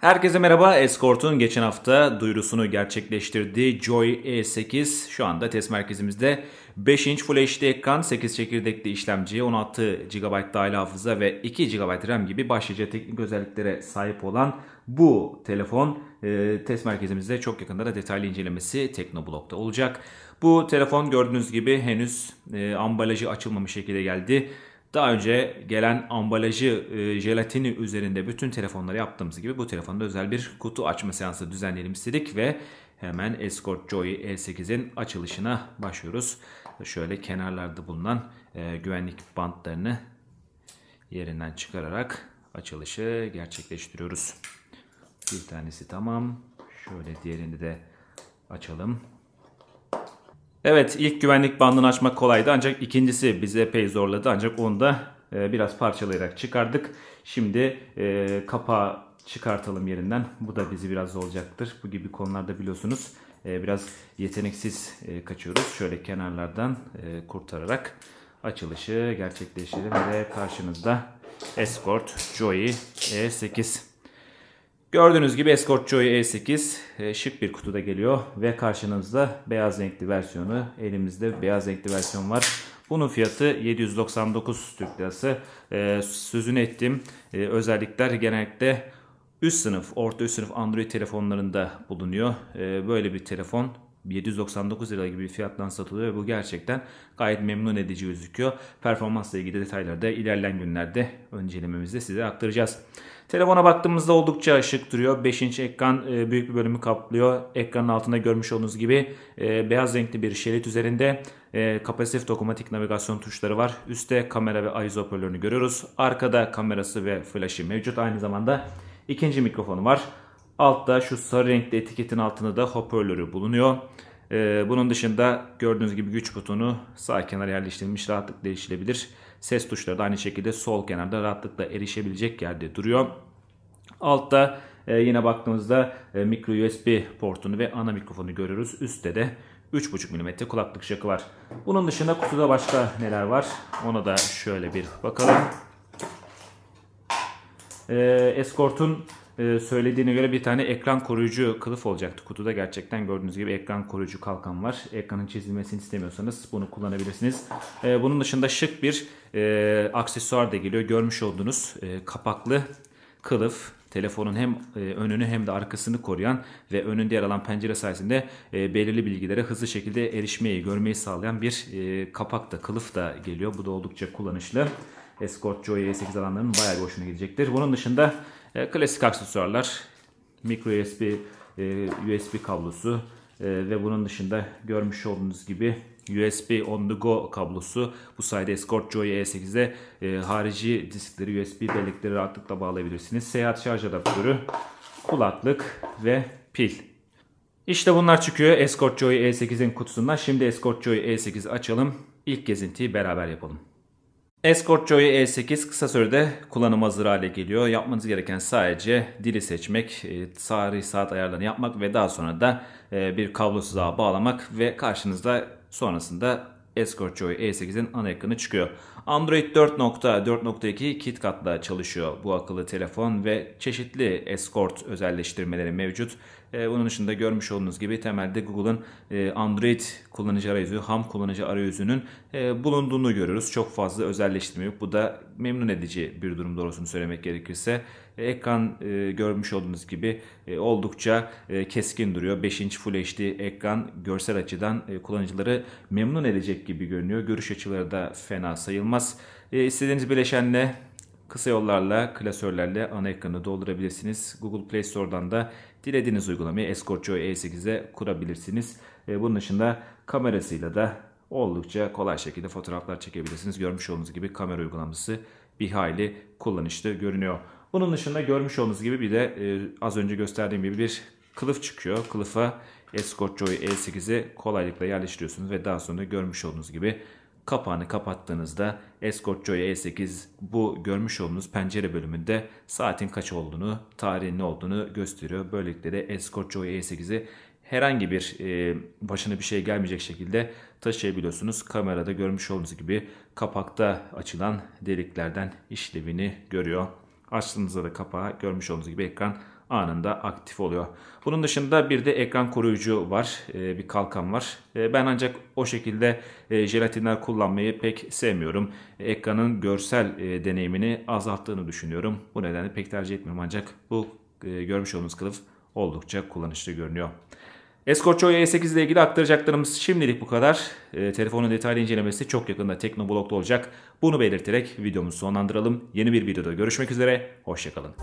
Herkese merhaba. Escort'un geçen hafta duyurusunu gerçekleştirdiği Joy E8 şu anda test merkezimizde 5 inç Full HD ekran, 8 çekirdekli işlemci, 16 GB dahil hafıza ve 2 GB RAM gibi başlıca teknik özelliklere sahip olan bu telefon e, test merkezimizde çok yakında da detaylı incelemesi Teknoblog'da olacak. Bu telefon gördüğünüz gibi henüz e, ambalajı açılmamış şekilde geldi. Daha önce gelen ambalajı e, jelatini üzerinde bütün telefonları yaptığımız gibi bu telefonda özel bir kutu açma seansı düzenleyelim istedik ve hemen Escort Joy E8'in açılışına başlıyoruz. Şöyle kenarlarda bulunan e, güvenlik bantlarını yerinden çıkararak açılışı gerçekleştiriyoruz. Bir tanesi tamam. Şöyle diğerini de açalım. Evet ilk güvenlik bandını açmak kolaydı ancak ikincisi bizi epey zorladı ancak onu da e, biraz parçalayarak çıkardık. Şimdi e, kapağı çıkartalım yerinden. Bu da bizi biraz zorlayacaktır. Bu gibi konularda biliyorsunuz e, biraz yeteneksiz e, kaçıyoruz. Şöyle kenarlardan e, kurtararak açılışı gerçekleştirelim ve karşınızda Escort Joy E8 Gördüğünüz gibi Escort Joy E8 e, şık bir kutuda geliyor ve karşınızda beyaz renkli versiyonu. Elimizde beyaz renkli versiyon var. Bunun fiyatı 799 Türk Lirası. E, sözünü ettiğim e, özellikler genellikle üst sınıf, orta üst sınıf Android telefonlarında bulunuyor. böyle bir telefon 799 lira gibi bir fiyattan satılıyor ve bu gerçekten gayet memnun edici gözüküyor. Performansla ilgili detayları da ilerleyen günlerde öncelememizde size aktaracağız. Telefona baktığımızda oldukça ışık duruyor. 5. ekran e, büyük bir bölümü kaplıyor. Ekranın altında görmüş olduğunuz gibi e, beyaz renkli bir şerit üzerinde e, kapasitif dokunmatik navigasyon tuşları var. Üste kamera ve ISO hoparlörünü görüyoruz. Arkada kamerası ve flaşı mevcut. Aynı zamanda ikinci mikrofonu var. Altta şu sarı renkli etiketin altında da hoparlörü bulunuyor. Ee, bunun dışında gördüğünüz gibi güç butonu sağ kenara yerleştirilmiş rahatlıkla erişilebilir. Ses tuşları da aynı şekilde sol kenarda rahatlıkla erişebilecek yerde duruyor. Altta e, yine baktığımızda e, mikro USB portunu ve ana mikrofonu görüyoruz. Üstte de 3.5 mm kulaklık jackı var. Bunun dışında kutuda başka neler var? Ona da şöyle bir bakalım. E, Escort'un ee, söylediğine göre bir tane ekran koruyucu kılıf olacaktı. Kutuda gerçekten gördüğünüz gibi ekran koruyucu kalkan var. Ekranın çizilmesini istemiyorsanız bunu kullanabilirsiniz. Ee, bunun dışında şık bir e, aksesuar da geliyor. Görmüş olduğunuz e, kapaklı kılıf telefonun hem e, önünü hem de arkasını koruyan ve önünde yer alan pencere sayesinde belirli bilgilere hızlı şekilde erişmeyi, görmeyi sağlayan bir kapak da, kılıf da geliyor. Bu da oldukça kullanışlı. Escort Joy 8 alanlarının bayağı bir hoşuna gidecektir. Bunun dışında e, klasik aksesuarlar, micro USB, e, USB kablosu e, ve bunun dışında görmüş olduğunuz gibi USB on the go kablosu. Bu sayede Escort Joy E8'e e, harici diskleri, USB bellekleri rahatlıkla bağlayabilirsiniz. Seyahat şarj adaptörü, kulaklık ve pil. İşte bunlar çıkıyor Escort Joy E8'in kutusundan. Şimdi Escort Joy e 8i açalım. İlk gezintiyi beraber yapalım. Escort Joy E8 kısa sürede kullanıma hazır hale geliyor. Yapmanız gereken sadece dili seçmek, e, tarih saat ayarlarını yapmak ve daha sonra da e, bir kablosuz ağa bağlamak ve karşınızda sonrasında Escort Joy E8'in ana ekranı çıkıyor. Android 4.4.2 KitKat'la çalışıyor bu akıllı telefon ve çeşitli Escort özelleştirmeleri mevcut. E, bunun dışında görmüş olduğunuz gibi temelde Google'ın e, Android kullanıcı arayüzü, ham kullanıcı arayüzünün e, bulunduğunu görüyoruz. Çok fazla özelleştirme yok. Bu da memnun edici bir durum doğrusunu söylemek gerekirse. E, ekran e, görmüş olduğunuz gibi e, oldukça e, keskin duruyor. 5 inç Full HD ekran görsel açıdan e, kullanıcıları memnun edecek gibi görünüyor. Görüş açıları da fena sayılmaz. E, istediğiniz bileşenle Kısa yollarla, klasörlerle ana ekranı doldurabilirsiniz. Google Play Store'dan da dilediğiniz uygulamayı Escortio E8'e kurabilirsiniz. Bunun dışında kamerasıyla da oldukça kolay şekilde fotoğraflar çekebilirsiniz. Görmüş olduğunuz gibi kamera uygulaması bir hayli kullanışlı görünüyor. Bunun dışında görmüş olduğunuz gibi bir de e, az önce gösterdiğim gibi bir kılıf çıkıyor. Kılıfa Escort Joy E8'i kolaylıkla yerleştiriyorsunuz ve daha sonra görmüş olduğunuz gibi Kapağını kapattığınızda Escort Joy E8 bu görmüş olduğunuz pencere bölümünde saatin kaç olduğunu, tarihin ne olduğunu gösteriyor. Böylelikle de Escort Joy E8'i herhangi bir e, başına bir şey gelmeyecek şekilde taşıyabiliyorsunuz. Kamerada görmüş olduğunuz gibi kapakta açılan deliklerden işlevini görüyor. Açtığınızda da kapağı görmüş olduğunuz gibi ekran anında aktif oluyor. Bunun dışında bir de ekran koruyucu var, e, bir kalkan var. E, ben ancak o şekilde e, jelatinler kullanmayı pek sevmiyorum. Ekranın görsel deneyimini azalttığını düşünüyorum. Bu nedenle pek tercih etmiyorum ancak bu görmüş olduğunuz kılıf oldukça kullanışlı görünüyor. Escortçoy E8 ile ilgili aktaracaklarımız şimdilik bu kadar. E, telefonun detaylı incelemesi çok yakında Teknoblog'da olacak. Bunu belirterek videomuzu sonlandıralım. Yeni bir videoda görüşmek üzere. Hoşçakalın.